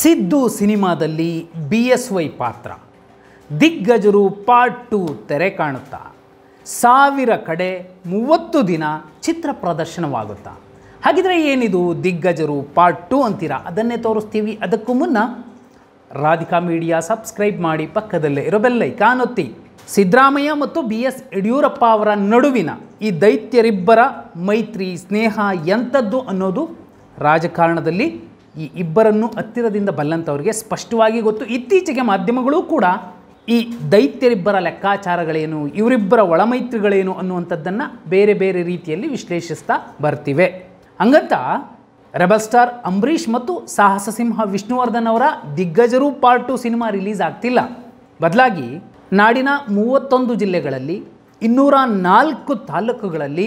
ಸಿದ್ದು ಸಿನಿಮಾದಲ್ಲಿ B S Y ಪಾತ್ರ ದಿಗ್ಗಜರು part to ತೆರೆ ಕಾಣುತ್ತಾ ಸಾವಿರ ಕಡೆ ಮೂವತ್ತು ದಿನ ಚಿತ್ರ ಪ್ರದರ್ಶನವಾಗುತ್ತಾ ಹಾಗಿದ್ರೆ ಏನಿದು ದಿಗ್ಗಜರು ಪಾರ್ಟ್ ಟು ಅಂತೀರಾ ಅದನ್ನೇ ತೋರಿಸ್ತೀವಿ ಅದಕ್ಕೂ ಮುನ್ನ ರಾಧಿಕಾ ಮೀಡಿಯಾ ಸಬ್ಸ್ಕ್ರೈಬ್ ಮಾಡಿ ಪಕ್ಕದಲ್ಲೇ ಇರೋಬೆಲ್ಲೈ ಕಾಣುತ್ತಿ ಸಿದ್ದರಾಮಯ್ಯ ಮತ್ತು ಬಿ ಎಸ್ ಯಡಿಯೂರಪ್ಪ ಅವರ ನಡುವಿನ ಈ ದೈತ್ಯರಿಬ್ಬರ ಮೈತ್ರಿ ಸ್ನೇಹ ಎಂಥದ್ದು ಅನ್ನೋದು ರಾಜಕಾರಣದಲ್ಲಿ ಈ ಇಬ್ಬರನ್ನು ಹತ್ತಿರದಿಂದ ಬಲ್ಲಂಥವ್ರಿಗೆ ಸ್ಪಷ್ಟವಾಗಿ ಗೊತ್ತು ಇತ್ತೀಚೆಗೆ ಮಾಧ್ಯಮಗಳು ಕೂಡ ಈ ದೈತ್ಯರಿಬ್ಬರ ಲೆಕ್ಕಾಚಾರಗಳೇನು ಇವರಿಬ್ಬರ ಒಳಮೈತ್ರಿಗಳೇನು ಅನ್ನುವಂಥದ್ದನ್ನು ಬೇರೆ ಬೇರೆ ರೀತಿಯಲ್ಲಿ ವಿಶ್ಲೇಷಿಸ್ತಾ ಬರ್ತಿವೆ ಹಂಗಂತ ರೆಬಲ್ ಸ್ಟಾರ್ ಅಂಬರೀಷ್ ಮತ್ತು ಸಾಹಸ ಸಿಂಹ ವಿಷ್ಣುವರ್ಧನ್ ಅವರ ದಿಗ್ಗಜರು ಪಾರ್ಟ್ ಟು ಸಿನಿಮಾ ರಿಲೀಸ್ ಆಗ್ತಿಲ್ಲ ಬದಲಾಗಿ ನಾಡಿನ ಮೂವತ್ತೊಂದು ಜಿಲ್ಲೆಗಳಲ್ಲಿ ಇನ್ನೂರ ನಾಲ್ಕು ತಾಲೂಕುಗಳಲ್ಲಿ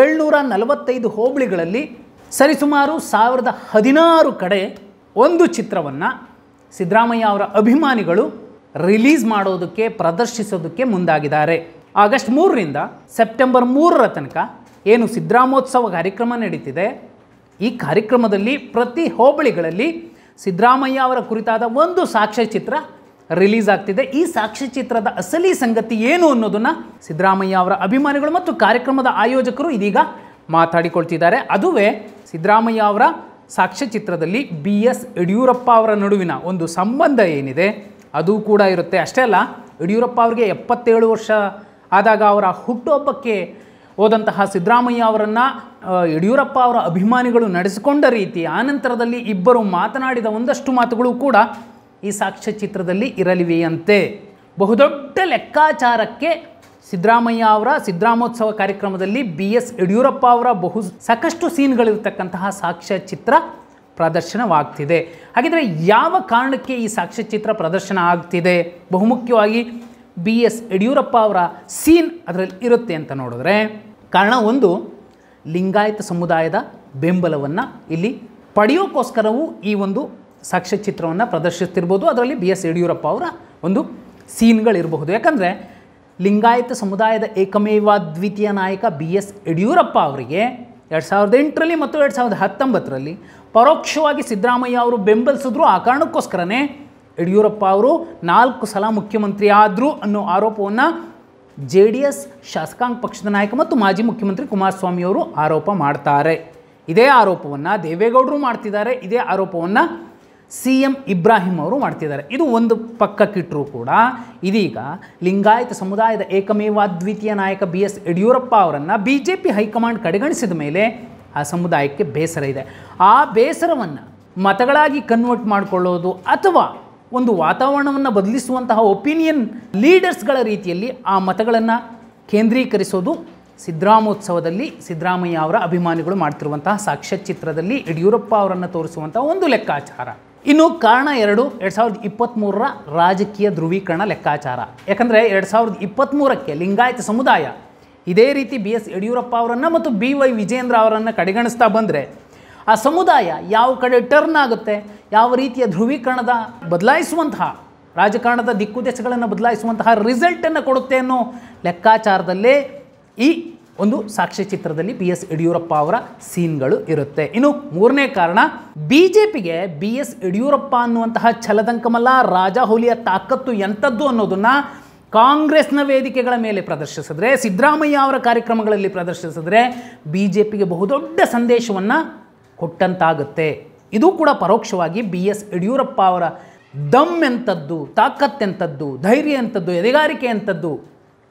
ಏಳ್ನೂರ ನಲವತ್ತೈದು ಹೋಬಳಿಗಳಲ್ಲಿ ಸರಿಸುಮಾರು ಸಾವಿರದ ಹದಿನಾರು ಕಡೆ ಒಂದು ಚಿತ್ರವನ್ನು ಸಿದ್ದರಾಮಯ್ಯ ಅವರ ಅಭಿಮಾನಿಗಳು ರಿಲೀಸ್ ಮಾಡೋದಕ್ಕೆ ಪ್ರದರ್ಶಿಸೋದಕ್ಕೆ ಮುಂದಾಗಿದ್ದಾರೆ ಆಗಸ್ಟ್ ಮೂರರಿಂದ ಸೆಪ್ಟೆಂಬರ್ ಮೂರರ ತನಕ ಏನು ಸಿದ್ದರಾಮೋತ್ಸವ ಕಾರ್ಯಕ್ರಮ ನಡೀತಿದೆ ಈ ಕಾರ್ಯಕ್ರಮದಲ್ಲಿ ಪ್ರತಿ ಹೋಬಳಿಗಳಲ್ಲಿ ಸಿದ್ದರಾಮಯ್ಯ ಅವರ ಕುರಿತಾದ ಒಂದು ಸಾಕ್ಷ್ಯಚಿತ್ರ ರಿಲೀಸ್ ಆಗ್ತಿದೆ ಈ ಸಾಕ್ಷ್ಯಚಿತ್ರದ ಅಸಲಿ ಸಂಗತಿ ಏನು ಅನ್ನೋದನ್ನು ಸಿದ್ದರಾಮಯ್ಯ ಅವರ ಅಭಿಮಾನಿಗಳು ಮತ್ತು ಕಾರ್ಯಕ್ರಮದ ಆಯೋಜಕರು ಇದೀಗ ಮಾತಾಡಿಕೊಳ್ತಿದ್ದಾರೆ ಅದುವೇ ಸಿದ್ದರಾಮಯ್ಯ ಅವರ ಸಾಕ್ಷ್ಯಚಿತ್ರದಲ್ಲಿ ಬಿ ಎಸ್ ಯಡಿಯೂರಪ್ಪ ಅವರ ನಡುವಿನ ಒಂದು ಸಂಬಂಧ ಏನಿದೆ ಅದು ಕೂಡ ಇರುತ್ತೆ ಅಷ್ಟೇ ಅಲ್ಲ ಯಡಿಯೂರಪ್ಪ ಅವರಿಗೆ ಎಪ್ಪತ್ತೇಳು ವರ್ಷ ಆದಾಗ ಅವರ ಹುಟ್ಟುಹಬ್ಬಕ್ಕೆ ಹೋದಂತಹ ಸಿದ್ದರಾಮಯ್ಯ ಅವರನ್ನು ಯಡಿಯೂರಪ್ಪ ಅವರ ಅಭಿಮಾನಿಗಳು ನಡೆಸಿಕೊಂಡ ರೀತಿ ಆನಂತರದಲ್ಲಿ ಇಬ್ಬರು ಮಾತನಾಡಿದ ಒಂದಷ್ಟು ಮಾತುಗಳು ಕೂಡ ಈ ಸಾಕ್ಷ್ಯಚಿತ್ರದಲ್ಲಿ ಇರಲಿವೆಯಂತೆ ಬಹುದೊಡ್ಡ ಲೆಕ್ಕಾಚಾರಕ್ಕೆ ಸಿದ್ದರಾಮಯ್ಯ ಅವರ ಸಿದ್ದರಾಮೋತ್ಸವ ಕಾರ್ಯಕ್ರಮದಲ್ಲಿ ಬಿ ಎಸ್ ಯಡಿಯೂರಪ್ಪ ಅವರ ಬಹು ಸಾಕಷ್ಟು ಸೀನ್ಗಳಿರ್ತಕ್ಕಂತಹ ಸಾಕ್ಷ್ಯಚಿತ್ರ ಪ್ರದರ್ಶನವಾಗ್ತಿದೆ ಹಾಗಿದ್ರೆ ಯಾವ ಕಾರಣಕ್ಕೆ ಈ ಸಾಕ್ಷ್ಯಚಿತ್ರ ಪ್ರದರ್ಶನ ಆಗ್ತಿದೆ ಬಹುಮುಖ್ಯವಾಗಿ ಬಿ ಎಸ್ ಯಡಿಯೂರಪ್ಪ ಅವರ ಸೀನ್ ಅದರಲ್ಲಿ ಇರುತ್ತೆ ಅಂತ ನೋಡಿದ್ರೆ ಕಾರಣ ಒಂದು ಲಿಂಗಾಯತ ಸಮುದಾಯದ ಬೆಂಬಲವನ್ನು ಇಲ್ಲಿ ಪಡೆಯೋಕ್ಕೋಸ್ಕರವೂ ಈ ಒಂದು ಸಾಕ್ಷ್ಯಚಿತ್ರವನ್ನು ಪ್ರದರ್ಶಿಸ್ತಿರ್ಬೋದು ಅದರಲ್ಲಿ ಬಿ ಎಸ್ ಯಡಿಯೂರಪ್ಪ ಅವರ ಒಂದು ಸೀನ್ಗಳಿರಬಹುದು ಯಾಕಂದರೆ ಲಿಂಗಾಯತ ಸಮುದಾಯದ ಏಕಮೇವ ದ್ವಿತೀಯ ನಾಯಕ ಬಿ ಎಸ್ ಯಡಿಯೂರಪ್ಪ ಅವರಿಗೆ ಎರಡು ಸಾವಿರದ ಎಂಟರಲ್ಲಿ ಮತ್ತು ಎರಡು ಸಾವಿರದ ಹತ್ತೊಂಬತ್ತರಲ್ಲಿ ಪರೋಕ್ಷವಾಗಿ ಸಿದ್ದರಾಮಯ್ಯ ಅವರು ಬೆಂಬಲಿಸಿದ್ರು ಆ ಕಾರಣಕ್ಕೋಸ್ಕರನೇ ಯಡಿಯೂರಪ್ಪ ಅವರು ನಾಲ್ಕು ಸಲ ಮುಖ್ಯಮಂತ್ರಿ ಆದರು ಅನ್ನೋ ಆರೋಪವನ್ನು ಜೆ ಡಿ ಎಸ್ ಶಾಸಕಾಂಗ ಪಕ್ಷದ ನಾಯಕ ಮತ್ತು ಮಾಜಿ ಮುಖ್ಯಮಂತ್ರಿ ಕುಮಾರಸ್ವಾಮಿಯವರು ಆರೋಪ ಮಾಡ್ತಾರೆ ಇದೇ ಆರೋಪವನ್ನು ದೇವೇಗೌಡರು ಮಾಡ್ತಿದ್ದಾರೆ ಇದೇ ಆರೋಪವನ್ನು ಸಿ ಎಂ ಇಬ್ರಾಹಿಂ ಅವರು ಮಾಡ್ತಿದ್ದಾರೆ ಇದು ಒಂದು ಪಕ್ಕಕ್ಕಿಟ್ಟರೂ ಕೂಡ ಇದೀಗ ಲಿಂಗಾಯತ ಸಮುದಾಯದ ದ್ವಿತೀಯ ನಾಯಕ ಬಿ ಎಸ್ ಯಡಿಯೂರಪ್ಪ ಅವರನ್ನು ಬಿ ಜೆ ಪಿ ಹೈಕಮಾಂಡ್ ಕಡೆಗಣಿಸಿದ ಮೇಲೆ ಆ ಸಮುದಾಯಕ್ಕೆ ಬೇಸರ ಇದೆ ಆ ಬೇಸರವನ್ನು ಮತಗಳಾಗಿ ಕನ್ವರ್ಟ್ ಮಾಡಿಕೊಳ್ಳೋದು ಅಥವಾ ಒಂದು ವಾತಾವರಣವನ್ನು ಬದಲಿಸುವಂತಹ ಒಪಿನಿಯನ್ ಲೀಡರ್ಸ್ಗಳ ರೀತಿಯಲ್ಲಿ ಆ ಮತಗಳನ್ನು ಕೇಂದ್ರೀಕರಿಸೋದು ಸಿದ್ದರಾಮೋತ್ಸವದಲ್ಲಿ ಸಿದ್ದರಾಮಯ್ಯ ಅವರ ಅಭಿಮಾನಿಗಳು ಮಾಡ್ತಿರುವಂತಹ ಸಾಕ್ಷ್ಯಚಿತ್ರದಲ್ಲಿ ಯಡಿಯೂರಪ್ಪ ಅವರನ್ನು ತೋರಿಸುವಂತಹ ಒಂದು ಲೆಕ್ಕಾಚಾರ ಇನ್ನು ಕಾರಣ ಎರಡು ಎರಡು ಸಾವಿರದ ಇಪ್ಪತ್ತ್ಮೂರರ ರಾಜಕೀಯ ಧ್ರುವೀಕರಣ ಲೆಕ್ಕಾಚಾರ ಯಾಕಂದರೆ ಎರಡು ಸಾವಿರದ ಇಪ್ಪತ್ತ್ಮೂರಕ್ಕೆ ಲಿಂಗಾಯತ ಸಮುದಾಯ ಇದೇ ರೀತಿ ಬಿ ಎಸ್ ಯಡಿಯೂರಪ್ಪ ಅವರನ್ನು ಮತ್ತು ಬಿ ವೈ ವಿಜೇಂದ್ರ ಅವರನ್ನು ಕಡೆಗಣಿಸ್ತಾ ಬಂದರೆ ಆ ಸಮುದಾಯ ಯಾವ ಕಡೆ ಟರ್ನ್ ಆಗುತ್ತೆ ಯಾವ ರೀತಿಯ ಧ್ರುವೀಕರಣದ ಬದಲಾಯಿಸುವಂತಹ ರಾಜಕಾರಣದ ದಿಕ್ಕುದೇಶಗಳನ್ನು ಬದಲಾಯಿಸುವಂತಹ ರಿಸಲ್ಟನ್ನು ಕೊಡುತ್ತೆ ಅನ್ನೋ ಲೆಕ್ಕಾಚಾರದಲ್ಲೇ ಈ ಒಂದು ಸಾಕ್ಷಿ ಚಿತ್ರದಲ್ಲಿ ಬಿ ಎಸ್ ಯಡಿಯೂರಪ್ಪ ಅವರ ಸೀನ್ಗಳು ಇರುತ್ತೆ ಇನ್ನು ಮೂರನೇ ಕಾರಣ ಬಿ ಜೆ ಪಿಗೆ ಬಿ ಎಸ್ ಯಡಿಯೂರಪ್ಪ ಅನ್ನುವಂತಹ ಛಲದಂಕಮಲ್ಲ ರಾಜಹುಲಿಯ ತಾಕತ್ತು ಎಂಥದ್ದು ಅನ್ನೋದನ್ನು ಕಾಂಗ್ರೆಸ್ನ ವೇದಿಕೆಗಳ ಮೇಲೆ ಪ್ರದರ್ಶಿಸಿದ್ರೆ ಸಿದ್ದರಾಮಯ್ಯ ಅವರ ಕಾರ್ಯಕ್ರಮಗಳಲ್ಲಿ ಪ್ರದರ್ಶಿಸಿದ್ರೆ ಬಿ ಜೆ ಪಿಗೆ ಬಹುದೊಡ್ಡ ಸಂದೇಶವನ್ನು ಕೊಟ್ಟಂತಾಗುತ್ತೆ ಇದು ಕೂಡ ಪರೋಕ್ಷವಾಗಿ ಬಿ ಎಸ್ ಯಡಿಯೂರಪ್ಪ ಅವರ ದಮ್ ಎಂಥದ್ದು ತಾಕತ್ತೆಂಥದ್ದು ಧೈರ್ಯ ಎಂಥದ್ದು ಎದೆಗಾರಿಕೆ ಎಂಥದ್ದು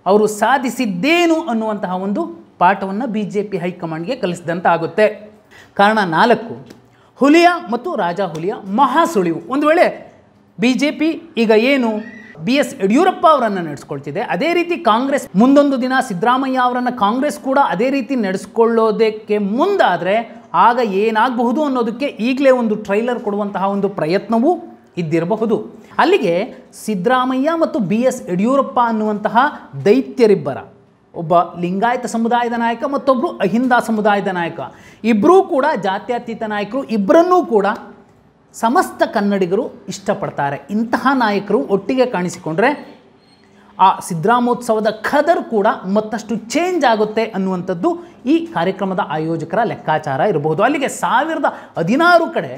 ಅವರು ಸಾಧಿಸಿದ್ದೇನು ಅನ್ನುವಂತಹ ಒಂದು ಪಾಠವನ್ನು ಬಿ ಜೆ ಪಿ ಹೈಕಮಾಂಡ್ಗೆ ಕಲಿಸಿದಂತಾಗುತ್ತೆ ಆಗುತ್ತೆ ಕಾರಣ ನಾಲ್ಕು ಹುಲಿಯ ಮತ್ತು ರಾಜ ಹುಲಿಯ ಮಹಾ ಸುಳಿವು ಒಂದು ವೇಳೆ ಬಿ ಜೆ ಪಿ ಈಗ ಏನು ಬಿ ಎಸ್ ಯಡಿಯೂರಪ್ಪ ಅವರನ್ನು ನಡೆಸ್ಕೊಳ್ತಿದೆ ಅದೇ ರೀತಿ ಕಾಂಗ್ರೆಸ್ ಮುಂದೊಂದು ದಿನ ಸಿದ್ದರಾಮಯ್ಯ ಅವರನ್ನು ಕಾಂಗ್ರೆಸ್ ಕೂಡ ಅದೇ ರೀತಿ ನಡೆಸ್ಕೊಳ್ಳೋದಕ್ಕೆ ಮುಂದಾದರೆ ಆಗ ಏನಾಗಬಹುದು ಅನ್ನೋದಕ್ಕೆ ಈಗಲೇ ಒಂದು ಟ್ರೈಲರ್ ಕೊಡುವಂತಹ ಒಂದು ಪ್ರಯತ್ನವೂ ಇದ್ದಿರಬಹುದು ಅಲ್ಲಿಗೆ ಸಿದ್ದರಾಮಯ್ಯ ಮತ್ತು ಬಿ ಎಸ್ ಯಡಿಯೂರಪ್ಪ ಅನ್ನುವಂತಹ ದೈತ್ಯರಿಬ್ಬರ ಒಬ್ಬ ಲಿಂಗಾಯತ ಸಮುದಾಯದ ನಾಯಕ ಮತ್ತೊಬ್ಬರು ಅಹಿಂದ ಸಮುದಾಯದ ನಾಯಕ ಇಬ್ಬರೂ ಕೂಡ ಜಾತ್ಯತೀತ ನಾಯಕರು ಇಬ್ಬರನ್ನೂ ಕೂಡ ಸಮಸ್ತ ಕನ್ನಡಿಗರು ಇಷ್ಟಪಡ್ತಾರೆ ಇಂತಹ ನಾಯಕರು ಒಟ್ಟಿಗೆ ಕಾಣಿಸಿಕೊಂಡ್ರೆ ಆ ಸಿದ್ದರಾಮೋತ್ಸವದ ಖದರ್ ಕೂಡ ಮತ್ತಷ್ಟು ಚೇಂಜ್ ಆಗುತ್ತೆ ಅನ್ನುವಂಥದ್ದು ಈ ಕಾರ್ಯಕ್ರಮದ ಆಯೋಜಕರ ಲೆಕ್ಕಾಚಾರ ಇರಬಹುದು ಅಲ್ಲಿಗೆ ಸಾವಿರದ ಹದಿನಾರು ಕಡೆ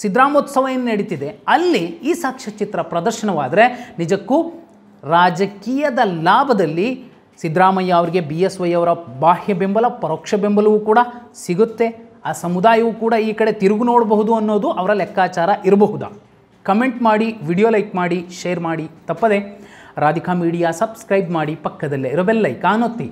ಸಿದ್ದರಾಮೋತ್ಸವ ಏನು ನಡೀತಿದೆ ಅಲ್ಲಿ ಈ ಸಾಕ್ಷ್ಯಚಿತ್ರ ಪ್ರದರ್ಶನವಾದರೆ ನಿಜಕ್ಕೂ ರಾಜಕೀಯದ ಲಾಭದಲ್ಲಿ ಸಿದ್ದರಾಮಯ್ಯ ಅವರಿಗೆ ಬಿ ಎಸ್ ವೈ ಅವರ ಬಾಹ್ಯ ಬೆಂಬಲ ಪರೋಕ್ಷ ಬೆಂಬಲವೂ ಕೂಡ ಸಿಗುತ್ತೆ ಆ ಸಮುದಾಯವೂ ಕೂಡ ಈ ಕಡೆ ತಿರುಗು ನೋಡಬಹುದು ಅನ್ನೋದು ಅವರ ಲೆಕ್ಕಾಚಾರ ಇರಬಹುದಾ ಕಮೆಂಟ್ ಮಾಡಿ ವಿಡಿಯೋ ಲೈಕ್ ಮಾಡಿ ಶೇರ್ ಮಾಡಿ ತಪ್ಪದೆ ರಾಧಿಕಾ ಮೀಡಿಯಾ ಸಬ್ಸ್ಕ್ರೈಬ್ ಮಾಡಿ ಪಕ್ಕದಲ್ಲೇ ಇರೋ ಬೆಲ್ಲೈಕ್ ಕಾನೊತ್ತಿ